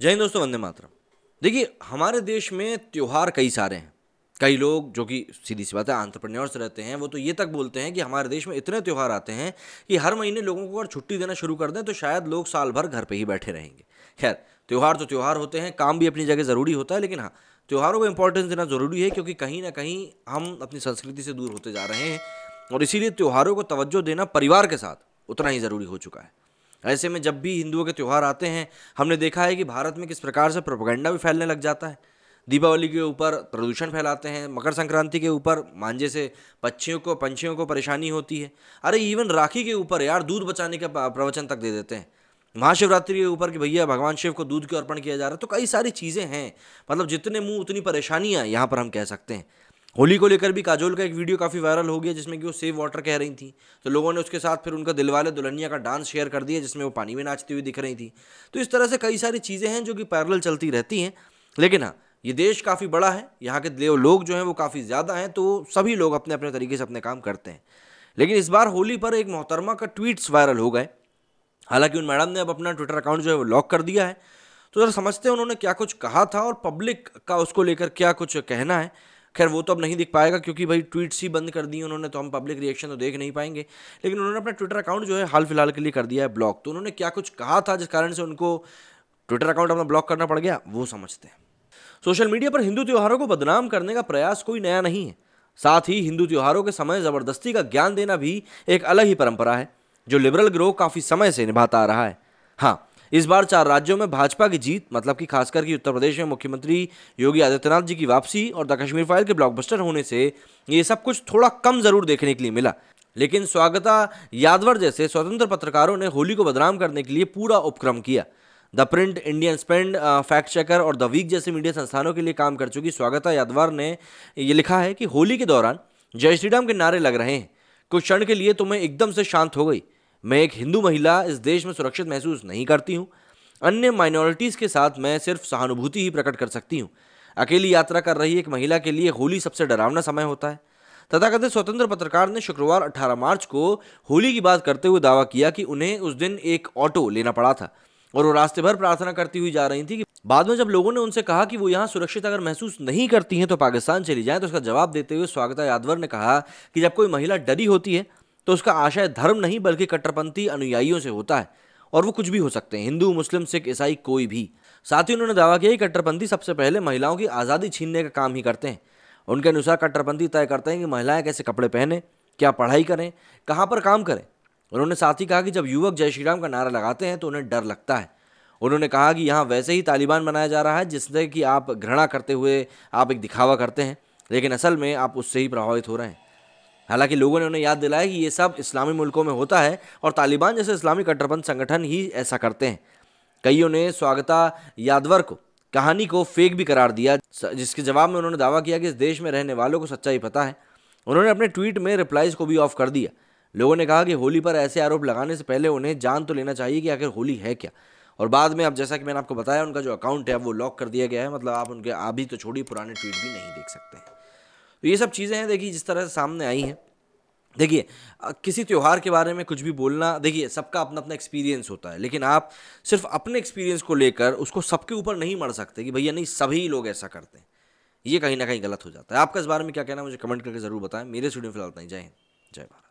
जय हिंद दोस्तों वंदे मातरम देखिए हमारे देश में त्यौहार कई सारे हैं कई लोग जो कि सीधी सी बात है आंट्रप्रन्योर्स रहते हैं वो तो ये तक बोलते हैं कि हमारे देश में इतने त्यौहार आते हैं कि हर महीने लोगों को अगर छुट्टी देना शुरू कर दें तो शायद लोग साल भर घर पर ही बैठे रहेंगे खैर त्यौहार तो त्यौहार होते हैं काम भी अपनी जगह ज़रूरी होता है लेकिन हाँ त्यौहारों को इंपॉर्टेंस देना ज़रूरी है क्योंकि कहीं ना कहीं हम अपनी संस्कृति से दूर होते जा रहे हैं और इसीलिए त्यौहारों को तवज्जो देना परिवार के साथ उतना ही ज़रूरी हो चुका है ऐसे में जब भी हिंदुओं के त्यौहार आते हैं हमने देखा है कि भारत में किस प्रकार से प्रोपगेंडा भी फैलने लग जाता है दीपावली के ऊपर प्रदूषण फैलाते हैं मकर संक्रांति के ऊपर मांझे से पक्षियों को पंछियों को परेशानी होती है अरे इवन राखी के ऊपर यार दूध बचाने का प्रवचन तक दे देते हैं महाशिवरात्रि के ऊपर कि भैया भगवान शिव को दूध के अर्पण किया जा रहा है तो कई सारी चीज़ें हैं मतलब जितने मुंह उतनी परेशानियाँ यहाँ पर हम कह सकते हैं होली को लेकर भी काजोल का एक वीडियो काफ़ी वायरल हो गया जिसमें कि वो सेव वाटर कह रही थी तो लोगों ने उसके साथ फिर उनका दिलवाले दुल्हनिया का डांस शेयर कर दिया जिसमें वो पानी में नाचती हुई दिख रही थी तो इस तरह से कई सारी चीज़ें हैं जो कि पैरल चलती रहती हैं लेकिन हाँ ये देश काफ़ी बड़ा है यहाँ के देव लोग जो हैं वो काफ़ी ज़्यादा हैं तो सभी लोग अपने अपने तरीके से अपने काम करते हैं लेकिन इस बार होली पर एक मोहतरमा का ट्वीट्स वायरल हो गए हालांकि उन मैडम ने अब अपना ट्विटर अकाउंट जो है वो लॉक कर दिया है तो ज़रा समझते हैं उन्होंने क्या कुछ कहा था और पब्लिक का उसको लेकर क्या कुछ कहना है खैर वो तो अब नहीं दिख पाएगा क्योंकि भाई ट्वीट्स ही बंद कर दी उन्होंने तो हम पब्लिक रिएक्शन तो देख नहीं पाएंगे लेकिन उन्होंने अपना ट्विटर अकाउंट जो है हाल फिलहाल के लिए कर दिया है ब्लॉक तो उन्होंने क्या कुछ कहा था जिस कारण से उनको ट्विटर अकाउंट अपना ब्लॉक करना पड़ गया वो समझते हैं सोशल मीडिया पर हिंदू त्यौहारों को बदनाम करने का प्रयास कोई नया नहीं है साथ ही हिंदू त्यौहारों के समय ज़बरदस्ती का ज्ञान देना भी एक अलग ही परंपरा है जो लिबरल ग्रोह काफ़ी समय से निभाता आ रहा है हाँ इस बार चार राज्यों में भाजपा की जीत मतलब कि खासकर की उत्तर प्रदेश में मुख्यमंत्री योगी आदित्यनाथ जी की वापसी और द कश्मीर फाइल के ब्लॉकबस्टर होने से ये सब कुछ थोड़ा कम जरूर देखने के लिए मिला लेकिन स्वागता यादवर जैसे स्वतंत्र पत्रकारों ने होली को बदनाम करने के लिए पूरा उपक्रम किया the print Indian spend fact checker और द वीक जैसे मीडिया संस्थानों के लिए काम कर चुकी स्वागता यादवर ने ये लिखा है कि होली के दौरान जय श्रीराम के नारे लग रहे हैं कुछ क्षण के लिए तुम्हें एकदम से शांत हो गई मैं एक हिंदू महिला इस देश में सुरक्षित महसूस नहीं करती हूँ अन्य माइनॉरिटीज़ के साथ मैं सिर्फ सहानुभूति ही प्रकट कर सकती हूँ अकेली यात्रा कर रही एक महिला के लिए होली सबसे डरावना समय होता है तथाकथित स्वतंत्र पत्रकार ने शुक्रवार 18 मार्च को होली की बात करते हुए दावा किया कि उन्हें उस दिन एक ऑटो लेना पड़ा था और वो रास्ते भर प्रार्थना करती हुई जा रही थी कि बाद में जब लोगों ने उनसे कहा कि वो यहाँ सुरक्षित अगर महसूस नहीं करती हैं तो पाकिस्तान चली जाएं तो उसका जवाब देते हुए स्वागता यादवर ने कहा कि जब कोई महिला डरी होती है तो उसका आशय धर्म नहीं बल्कि कट्टरपंथी अनुयायियों से होता है और वो कुछ भी हो सकते हैं हिंदू मुस्लिम सिख ईसाई कोई भी साथ ही उन्होंने दावा किया कि कट्टरपंथी सबसे पहले महिलाओं की आज़ादी छीनने का काम ही करते हैं उनके अनुसार कट्टरपंथी तय करते हैं कि महिलाएं कैसे कपड़े पहने क्या पढ़ाई करें कहाँ पर काम करें उन्होंने साथ ही कहा कि जब युवक जय श्रीराम का नारा लगाते हैं तो उन्हें डर लगता है उन्होंने कहा कि यहाँ वैसे ही तालिबान बनाया जा रहा है जिससे कि आप घृणा करते हुए आप एक दिखावा करते हैं लेकिन असल में आप उससे ही प्रभावित हो रहे हैं हालांकि लोगों ने उन्हें याद दिलाया कि ये सब इस्लामी मुल्कों में होता है और तालिबान जैसे इस्लामी कट्टरपंथ संगठन ही ऐसा करते हैं कईयों ने स्वागता यादवर को कहानी को फेक भी करार दिया जिसके जवाब में उन्होंने दावा किया कि इस देश में रहने वालों को सच्चाई पता है उन्होंने अपने ट्वीट में रिप्लाइज को भी ऑफ कर दिया लोगों ने कहा कि होली पर ऐसे आरोप लगाने से पहले उन्हें जान तो लेना चाहिए कि आखिर होली है क्या और बाद में अब जैसा कि मैंने आपको बताया उनका जो अकाउंट है वो लॉक कर दिया गया है मतलब आप उनके अभी तो छोड़ी पुराने ट्वीट भी नहीं देख सकते हैं तो ये सब चीज़ें हैं देखिए जिस तरह से सामने आई हैं देखिए किसी त्यौहार के बारे में कुछ भी बोलना देखिए सबका अपना अपना एक्सपीरियंस होता है लेकिन आप सिर्फ अपने एक्सपीरियंस को लेकर उसको सबके ऊपर नहीं मर सकते कि भैया नहीं सभी लोग ऐसा करते हैं ये कहीं ना कहीं गलत हो जाता है आपका इस बारे में क्या कहना है मुझे कमेंट करके ज़रूर बताएं मेरे स्टूडियो फिलहाल जय हिंद जय भारत